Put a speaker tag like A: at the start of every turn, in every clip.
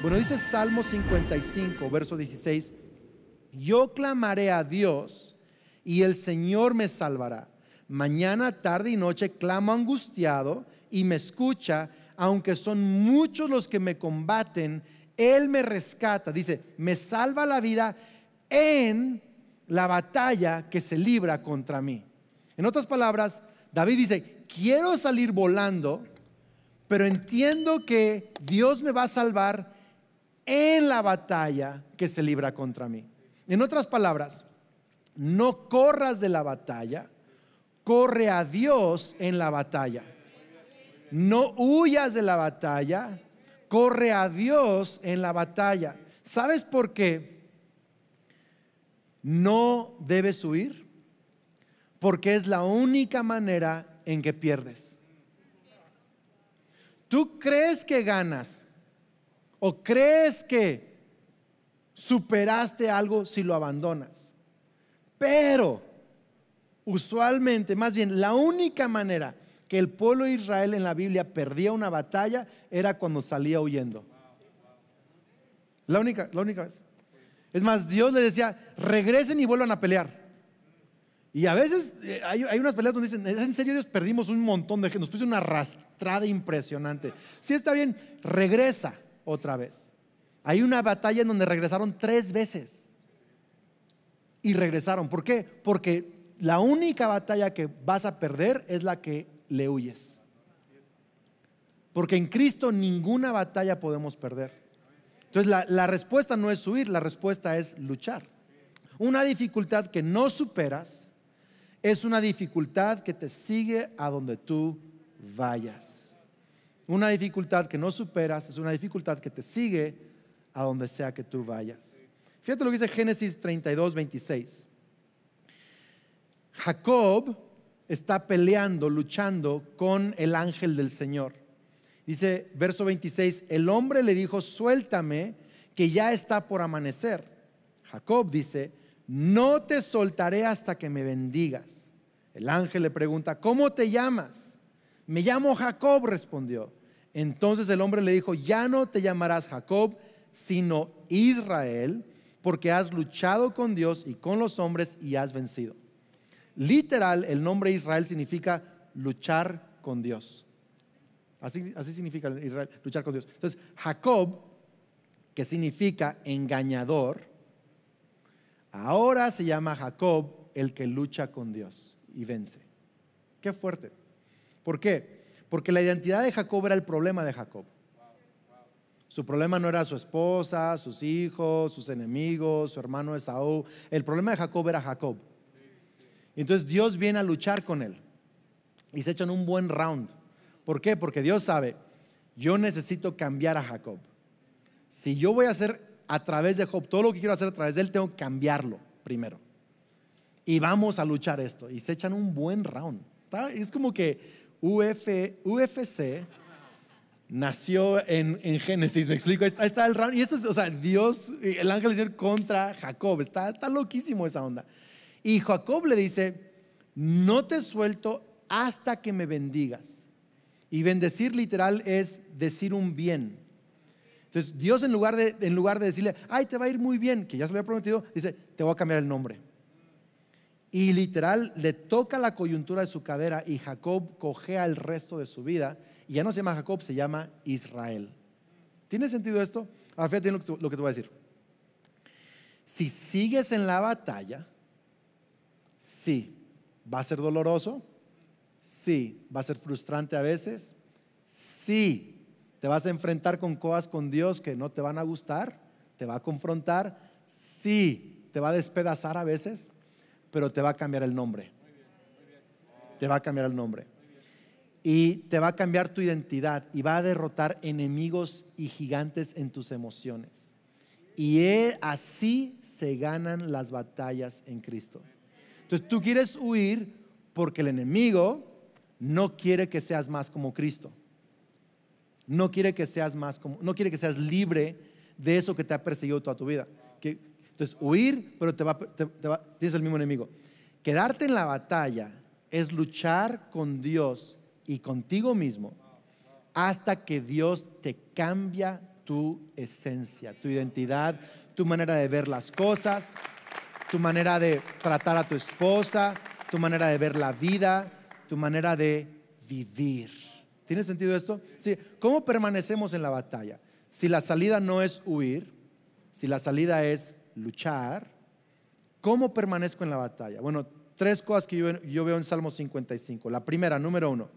A: Bueno, dice Salmo 55, verso 16, yo clamaré a Dios y el Señor me salvará. Mañana, tarde y noche clamo angustiado y me escucha, aunque son muchos los que me combaten, Él me rescata. Dice, me salva la vida en la batalla que se libra contra mí. En otras palabras, David dice, quiero salir volando, pero entiendo que Dios me va a salvar en la batalla que se libra contra mí. En otras palabras, no corras de la batalla, corre a Dios en la batalla. No huyas de la batalla, corre a Dios en la batalla. ¿Sabes por qué? No debes huir, porque es la única manera en que pierdes. Tú crees que ganas ¿O crees que superaste algo si lo abandonas? Pero, usualmente, más bien, la única manera que el pueblo de Israel en la Biblia perdía una batalla era cuando salía huyendo. La única, la única vez. Es más, Dios le decía, regresen y vuelvan a pelear. Y a veces eh, hay, unas peleas donde dicen, en serio Dios? Perdimos un montón de gente, nos puso una arrastrada impresionante. Si está bien, regresa otra vez. Hay una batalla en donde regresaron tres veces. Y regresaron. ¿Por qué? Porque la única batalla que vas a perder es la que le huyes. Porque en Cristo ninguna batalla podemos perder. Entonces la, la respuesta no es huir, la respuesta es luchar. Una dificultad que no superas es una dificultad que te sigue a donde tú vayas. Una dificultad que no superas es una dificultad que te sigue a donde sea que tú vayas. Fíjate lo que dice Génesis 32, 26. Jacob está peleando, luchando con el ángel del Señor. Dice, verso 26, el hombre le dijo, suéltame, que ya está por amanecer. Jacob dice, no te soltaré hasta que me bendigas. El ángel le pregunta, ¿cómo te llamas? Me llamo Jacob, respondió. Entonces el hombre le dijo, ya no te llamarás Jacob, sino Israel, porque has luchado con Dios y con los hombres y has vencido. Literal, el nombre Israel significa luchar con Dios. Así, significa Israel, luchar con Dios. Entonces, Jacob, que significa engañador, ahora se llama Jacob el que lucha con Dios y vence. Qué fuerte. ¿Por qué? Porque la identidad de Jacob era el problema de Jacob. Su problema no era su esposa, sus hijos, sus enemigos, su hermano Esaú. El problema de Jacob era Jacob. Entonces Dios viene a luchar con él. Y se echan un buen round. ¿Por qué? Porque Dios sabe, yo necesito cambiar a Jacob. Si yo voy a hacer a través de Job todo lo que quiero hacer a través de él, tengo que cambiarlo primero. Y vamos a luchar esto. Y se echan un buen round. Es como que UFC nació en, en, Génesis, me explico. Ahí está el round. Y esto es, o sea, Dios, el ángel del Señor contra Jacob. Está, está loquísimo esa onda. Y Jacob le dice, no te suelto hasta que me bendigas. Y bendecir literal es decir un bien. Entonces Dios en lugar de, en lugar de decirle, ay, te va a ir muy bien, que ya se lo había prometido, dice, te voy a cambiar el nombre. Y literal le toca la coyuntura de su cadera y Jacob cojea el resto de su vida. Y ya no se llama Jacob, se llama Israel. ¿Tiene sentido esto? A ah, tiene lo que, lo que voy a decir. Si sigues en la batalla, sí, va a ser doloroso, sí, va a ser frustrante a veces, sí, te vas a enfrentar con cosas con Dios que no te van a gustar, te va a confrontar, sí, te va a despedazar a veces, pero te va a cambiar el nombre. Te va a cambiar el nombre. Y te va a cambiar tu identidad y va a derrotar enemigos y gigantes en tus emociones. Y así se ganan las batallas en Cristo. Entonces tú quieres huir porque el enemigo no quiere que seas más como Cristo. No quiere que seas más como, no quiere que seas libre de eso que te ha perseguido toda tu vida. Que entonces, huir, pero te va, tienes el mismo enemigo. Quedarte en la batalla es luchar con Dios y contigo mismo hasta que Dios te cambia tu esencia, tu identidad, tu manera de ver las cosas, tu manera de tratar a tu esposa, tu manera de ver la vida, tu manera de vivir. ¿Tiene sentido esto? Sí. ¿Cómo permanecemos en la batalla? Si la salida no es huir, si la salida es luchar, ¿cómo permanezco en la batalla? Bueno, tres cosas que yo, veo en Salmo 55. La primera, número uno,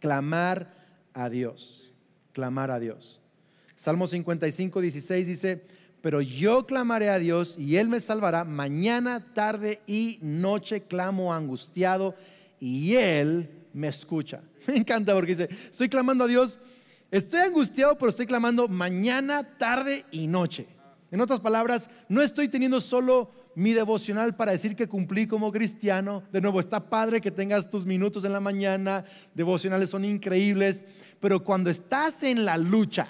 A: clamar a Dios, clamar a Dios. Salmo 55, 16 dice, pero yo clamaré a Dios y Él me salvará. Mañana, tarde y noche clamo angustiado y Él me escucha. Me encanta porque dice, estoy clamando a Dios, estoy angustiado, pero estoy clamando mañana, tarde y noche. En otras palabras, no estoy teniendo solo mi devocional para decir que cumplí como cristiano. De nuevo, está padre que tengas tus minutos en la mañana, devocionales son increíbles, pero cuando estás en la lucha,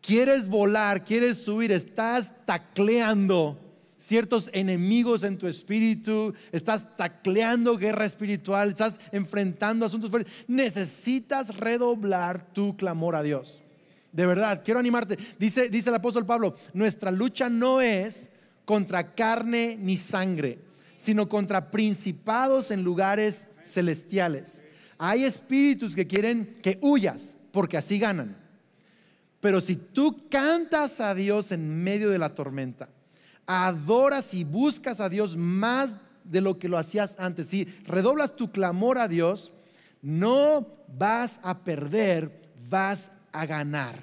A: quieres volar, quieres subir, estás tacleando ciertos enemigos en tu espíritu, estás tacleando guerra espiritual, estás enfrentando asuntos fuertes, necesitas redoblar tu clamor a Dios de verdad, quiero animarte. Dice, dice el apóstol Pablo, nuestra lucha no es contra carne ni sangre, sino contra principados en lugares celestiales. Hay espíritus que quieren que huyas, porque así ganan. Pero si tú cantas a Dios en medio de la tormenta, adoras y buscas a Dios más de lo que lo hacías antes, si redoblas tu clamor a Dios, no vas a perder, vas a ganar.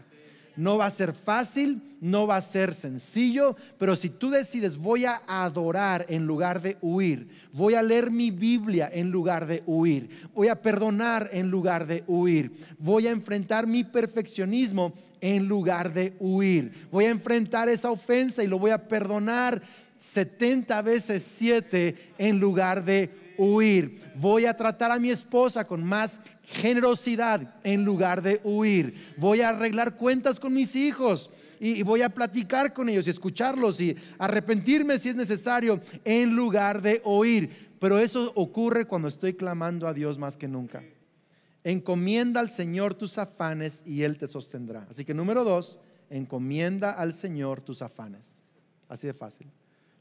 A: No va a ser fácil, no va a ser sencillo, pero si tú decides voy a adorar en lugar de huir, voy a leer mi Biblia en lugar de huir, voy a perdonar en lugar de huir, voy a enfrentar mi perfeccionismo en lugar de huir, voy a enfrentar esa ofensa y lo voy a perdonar 70 veces 7 en lugar de huir. Voy a tratar a mi esposa con más generosidad en lugar de huir. Voy a arreglar cuentas con mis hijos y, voy a platicar con ellos y escucharlos y arrepentirme si es necesario en lugar de oír. Pero eso ocurre cuando estoy clamando a Dios más que nunca. Encomienda al Señor tus afanes y Él te sostendrá. Así que número dos, encomienda al Señor tus afanes. Así de fácil.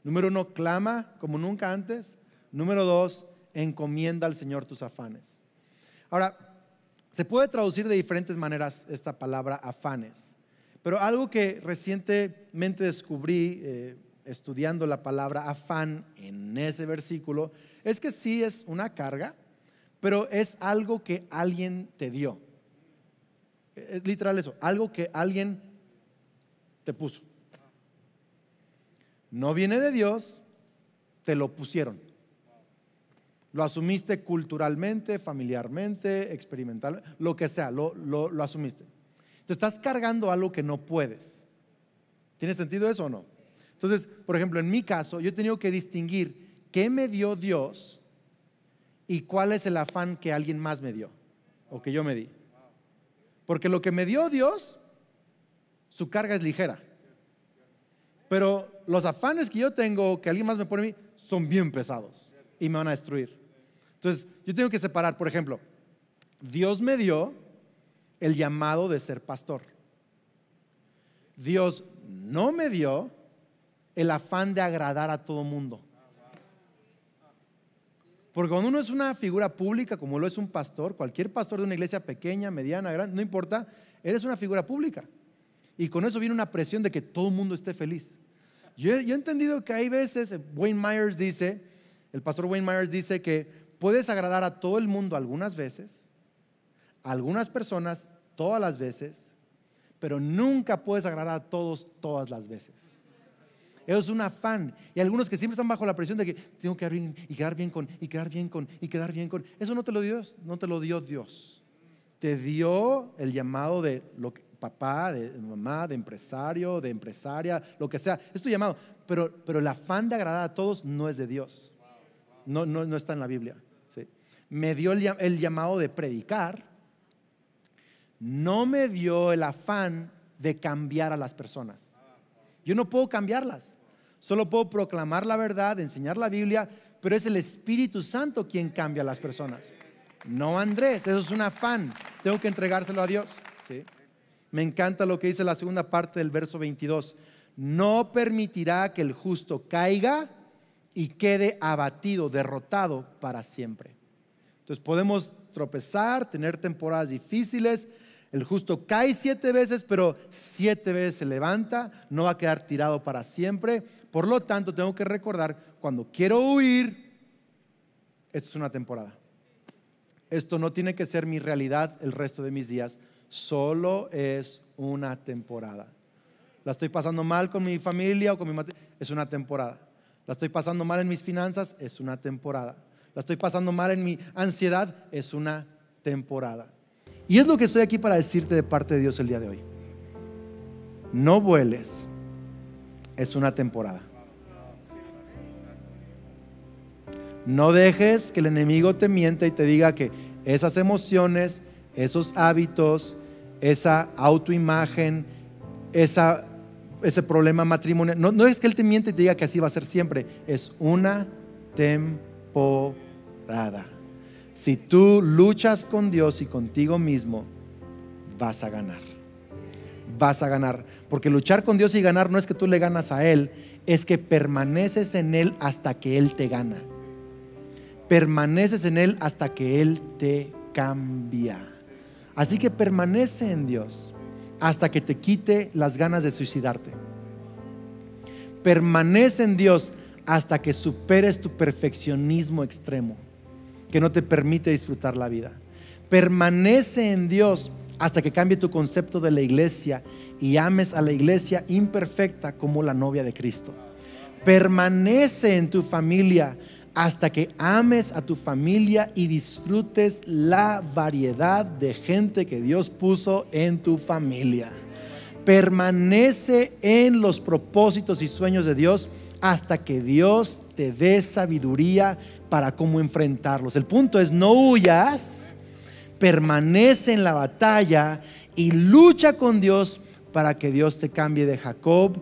A: Número uno, clama como nunca antes. Número dos, encomienda al Señor tus afanes. Ahora, se puede traducir de diferentes maneras esta palabra afanes, pero algo que recientemente descubrí eh, estudiando la palabra afán en ese versículo es que sí es una carga, pero es algo que alguien te dio. Eh, es literal eso, algo que alguien te puso. No viene de Dios, te lo pusieron. Lo asumiste culturalmente, familiarmente, experimentalmente, lo que sea, lo, lo, asumiste. Entonces estás cargando algo que no puedes. ¿Tiene sentido eso o no? Entonces, por ejemplo, en mi caso, yo he tenido que distinguir qué me dio Dios y cuál es el afán que alguien más me dio o que yo me di. Porque lo que me dio Dios, su carga es ligera. Pero los afanes que yo tengo, que alguien más me pone a mí, son bien pesados y me van a destruir. Entonces, yo tengo que separar, por ejemplo, Dios me dio el llamado de ser pastor. Dios no me dio el afán de agradar a todo mundo. Porque cuando uno es una figura pública, como lo es un pastor, cualquier pastor de una iglesia pequeña, mediana, grande, no importa, eres una figura pública. Y con eso viene una presión de que todo el mundo esté feliz. Yo, yo he entendido que hay veces, Wayne Myers dice, el pastor Wayne Myers dice que Puedes agradar a todo el mundo algunas veces, a algunas personas todas las veces, pero nunca puedes agradar a todos todas las veces. Eso es un afán. Y algunos que siempre están bajo la presión de que tengo que quedar bien con, y quedar bien con, y quedar bien con. Eso no te lo dio Dios, no te lo dio Dios. Te dio el llamado de papá, de mamá, de empresario, de empresaria, lo que sea. Es tu llamado. Pero, pero el afán de agradar a todos no es de Dios. no, no está en la Biblia me dio el, llamado de predicar, no me dio el afán de cambiar a las personas. Yo no puedo cambiarlas, solo puedo proclamar la verdad, enseñar la Biblia, pero es el Espíritu Santo quien cambia a las personas. No Andrés, eso es un afán, tengo que entregárselo a Dios. Me encanta lo que dice la segunda parte del verso 22. No permitirá que el justo caiga y quede abatido, derrotado para siempre. Entonces podemos tropezar, tener temporadas difíciles. El justo cae siete veces, pero siete veces se levanta, no va a quedar tirado para siempre. Por lo tanto, tengo que recordar, cuando quiero huir, esto es una temporada. Esto no tiene que ser mi realidad el resto de mis días, solo es una temporada. La estoy pasando mal con mi familia o con mi... Es una temporada. La estoy pasando mal en mis finanzas, es una temporada la estoy pasando mal en mi ansiedad, es una temporada. Y es lo que estoy aquí para decirte de parte de Dios el día de hoy. No vueles, es una temporada. No dejes que el enemigo te miente y te diga que esas emociones, esos hábitos, esa autoimagen, esa, ese problema matrimonial, no, no es que él te miente y te diga que así va a ser siempre, es una temporada si tú luchas con Dios y contigo mismo, vas a ganar. Vas a ganar. Porque luchar con Dios y ganar no es que tú le ganas a Él, es que permaneces en Él hasta que Él te gana. Permaneces en Él hasta que Él te cambia. Así que permanece en Dios hasta que te quite las ganas de suicidarte. Permanece en Dios hasta que superes tu perfeccionismo extremo, que no te permite disfrutar la vida. Permanece en Dios hasta que cambie tu concepto de la iglesia y ames a la iglesia imperfecta como la novia de Cristo. Permanece en tu familia hasta que ames a tu familia y disfrutes la variedad de gente que Dios puso en tu familia. Permanece en los propósitos y sueños de Dios hasta que Dios te dé sabiduría para cómo enfrentarlos. El punto es, no huyas, permanece en la batalla y lucha con Dios para que Dios te cambie de Jacob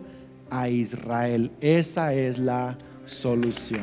A: a Israel. Esa es la solución.